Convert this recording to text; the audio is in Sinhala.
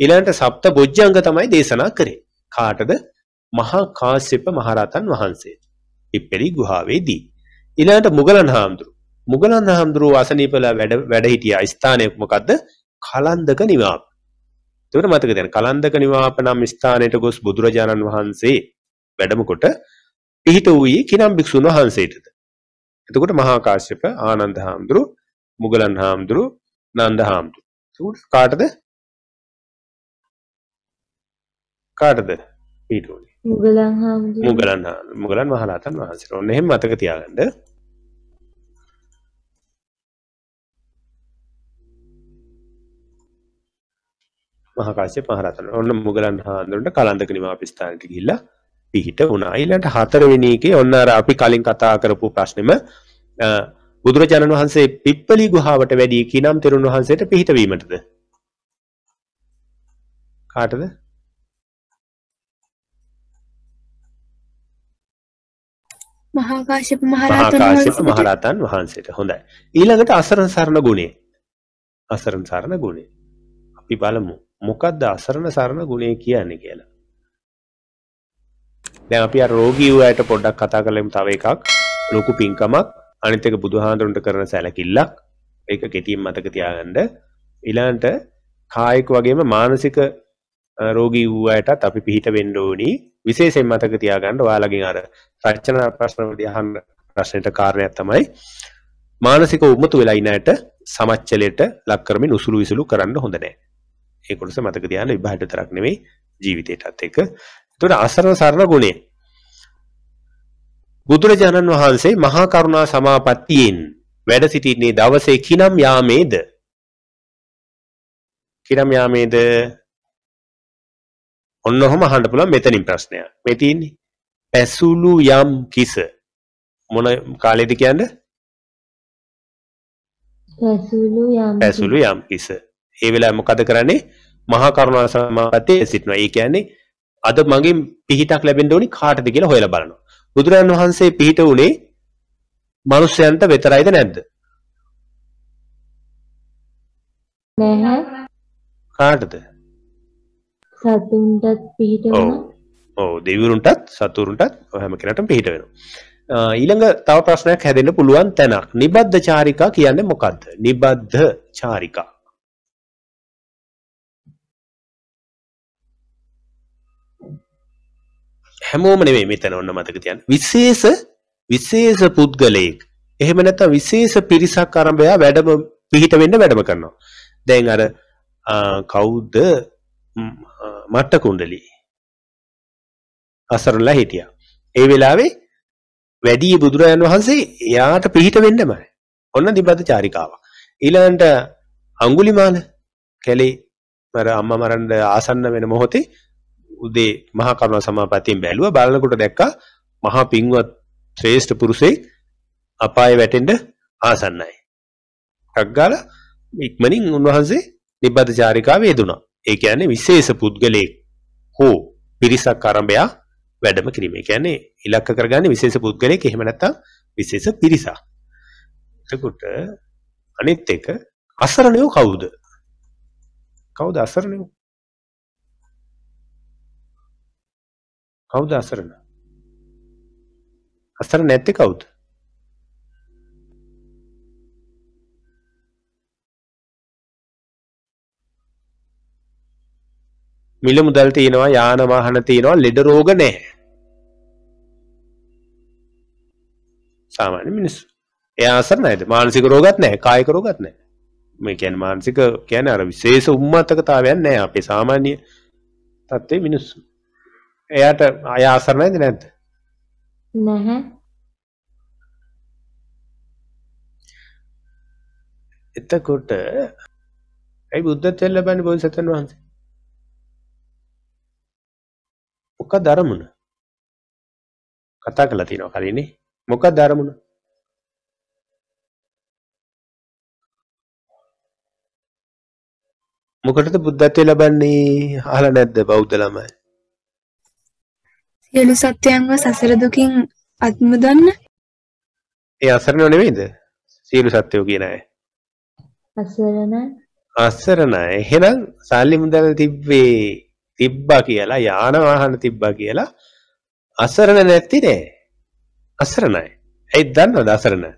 ඊළඟට සප්ත බොජ්ජංග තමයි දේශනා කරේ. කාටද? මහා කාශ්‍යප මහරහතන් වහන්සේ. පිප්පෙලි ගුහාවේදී. ඊළඟට මුගලන් හාමුදුරුවෝ. මුගලන් හාමුදුරුවෝ අසනීපලා වැඩ වැඩ හිටියා ස්ථානයක් මොකද්ද? කලන්දක නිවාප. එතකොට මතක තියාගන්න කලන්දක නිවාප නම් ස්ථානයට ගොස් බුදුරජාණන් වහන්සේ වැඩම කොට පිහිට වූයේ කිනම් භික්ෂුන් වහන්සේටද. එතකොට මහා කාශ්‍යප ආනන්ද හාමුදුරුවෝ මුගලන් හාමුදුරුවෝ නන්ද හාමුදුරුවෝ. කාටද? කාටද පිටෝනි මුගලන් මුගලන් මුගලන් මහලාතන් වහන්සේ ඔන්න එහෙම මතක තියාගන්න මහකාශ්‍යප මහරහතන් ඔන්න මුගලන් හාමුදුරන්ට කලන්දක නිමාප ස්ථානට ගිහිල්ලා පිහිට වුණා. ඊළඟට හතරවෙනි එකේ ඔන්න අර අපි කලින් කතා කරපු ප්‍රශ්නෙම බුදුරජාණන් වහන්සේ පිප්පලි ගුහාවට වැඩි කිනම් තෙරුන් වහන්සේට පිහිට වීමටද කාටද මහාකාශප මහරහතන් මහරහතන් වහන්සේට හොඳයි. ඊළඟට අසරණ සරණ ගුණය. අසරණ සරණ ගුණය. අපි බලමු. මොකද්ද අසරණ සරණ ගුණය කියන්නේ කියලා. දැන් අපි අර රෝගී වයට පොඩ්ඩක් කතා කරලෙමු තව එකක්. ලොකු පිංකමක් අනිත් එක බුදුහාඳුරන්ට කරන සැලකිල්ලක්. ඒක කෙටියෙන් මතක තියාගන්න. ඊළඟට කායික වගේම මානසික රෝගී වූ අයටත් අපි පිහිට වෙන්න ඕනි. විශේෂෙන් මතක තියාගන්න ඔයාලගින් අර රච්චනා ප්‍රශ්නවලදී අහන්න ප්‍රශ්නයට කාරණයක් තමයි මානසික උමතු වෙලා ඉන ඇයට සමච්චලයට ලක් කරමින් උසුළු විසුළු කරන්න හොඳ නැහැ. ඒ කොටස මතක තියාගන්න විභාගයට තරක් නෙවෙයි ජීවිතයටත් එක්ක. ඒතකොට අසරණ සරණ ගුණේ බුදුරජාණන් වහන්සේ මහා කරුණා සමාපත්තියෙන් වැඩ සිටින්නේ දවසේ කිනම් යාමේද? කිනම් යාමේද ඔන්න ඔහොම අහන්න පුළුවන් මෙතනින් ප්‍රශ්නය. මේ තියෙන්නේ පැසුළු යම් කිස මොන කාලෙද කියන්නේ? පැසුළු යම් පැසුළු යම් කිස. ඒ වෙලාවේ මොකද කරන්නේ? මහා කරුණා සමාපත්තේ සිටිනවා. ඒ කියන්නේ අද මගෙන් පිහිටක් ලැබෙන්න ඕනි කාටද කියලා හොයලා බලනවා. බුදුරජාණන් වහන්සේ පිහිට උනේ මිනිස්යන්ට විතරයිද නැද්ද? නැහැ. කාටද? සතුන්ටත් පිහිට ඕ දෙවරුන්ටත් සතුරුන්ටත් හැම කෙනටම පිහිට වෙන ඊළඟ තව ප්‍රශ්නයක් හැදෙන්න්න පුළුවන් තැනක් නිබද්ධ චාරිකා කියන්න මොකක්ද නිබද්ධ චාරිකා හැමෝම නෙවේ මෙතන ඔන්න මතක තියන් විශේෂ විශේෂ පුද්ගලයෙක් එහෙම නැත විශේෂ පිරිසක් අරඹයා වැඩම පිහිට වෙන්න වැඩම කරනවා දැන් අර කෞද්ද මට්ට කුණ්ඩලි අසරණලා හිටියා. ඒ වෙලාවේ වැඩි බුදුරජාන් වහන්සේ එයාට පිහිට වෙන්නමයි. ඔන්න දිබ්බත චාරිකාවක්. ඊළඟට අඟුලිමාල කැලේ මර අම්මා මරන්න ආසන්න වෙන මොහොතේ උදේ මහා කරුණා සමාපත්තියෙන් බැලුවා බලනකොට දැක්කා මහා පින්වත් ශ්‍රේෂ්ඨ පුරුෂයෙක් අපායේ වැටෙන්න ආසන්නයි. ටක් ගාලා ඉක්මනින් උන්වහන්සේ නිබ්බත චාරිකාවේ යෙදුණා. ඒ කියන්නේ විශේෂ පුද්ගලයෙක් හෝ පිරිසක් ආරම්භයා වැඩම කිරීම. ඒ කියන්නේ ඉලක්ක කරගන්නේ විශේෂ පුද්ගලයෙක් එහෙම නැත්නම් විශේෂ පිරිසක්. එතකොට අනිත් එක අසරණයෝ කවුද? කවුද අසරණයෝ? කවුද අසරණ? අසරණ නැත්තේ කවුද? මිල මුදල් තියෙනවා යාන වාහන තියෙනවා ලෙඩ රෝග නැහැ. සාමාන්‍ය මිනිස්සු. එයා අසරණයිද? මානසික රෝගත් නැහැ, කායික රෝගත් නැහැ. මේ කියන්නේ මානසික කියන්නේ අර විශේෂ උම්මාතකතාවයක් නැහැ අපේ සාමාන්‍ය තත්ත්වයේ මිනිස්සු. එයාට අය අසරණයිද නැද්ද? නැහැ. එතකොට ඇයි බුද්ධත්වයට ලබන්නේ බෝසත්න් වහන්සේ? මොක දරමුණ කතා කළා තියෙනවා කලින්නේ මොක දරමුණ මොකටද බුද්ධත්වය ලබන්නේ අහලා නැද්ද බෞද්ධ ළමයි සියලු සත්‍යයන්ව සසර දුකින් අත්මුදන්න ඒ අසරණව නෙවෙයිද සියලු සත්‍යෝ කියන අය අසරණ අසරණයි එහෙනම් සල්ලි මුදල් තිබ්බේ තිබ්බා කියලා යාන වාහන තිබ්බා කියලා අසරණ නැති නෑ. අසරණයි. ඇයි දන්නවද අසරණ?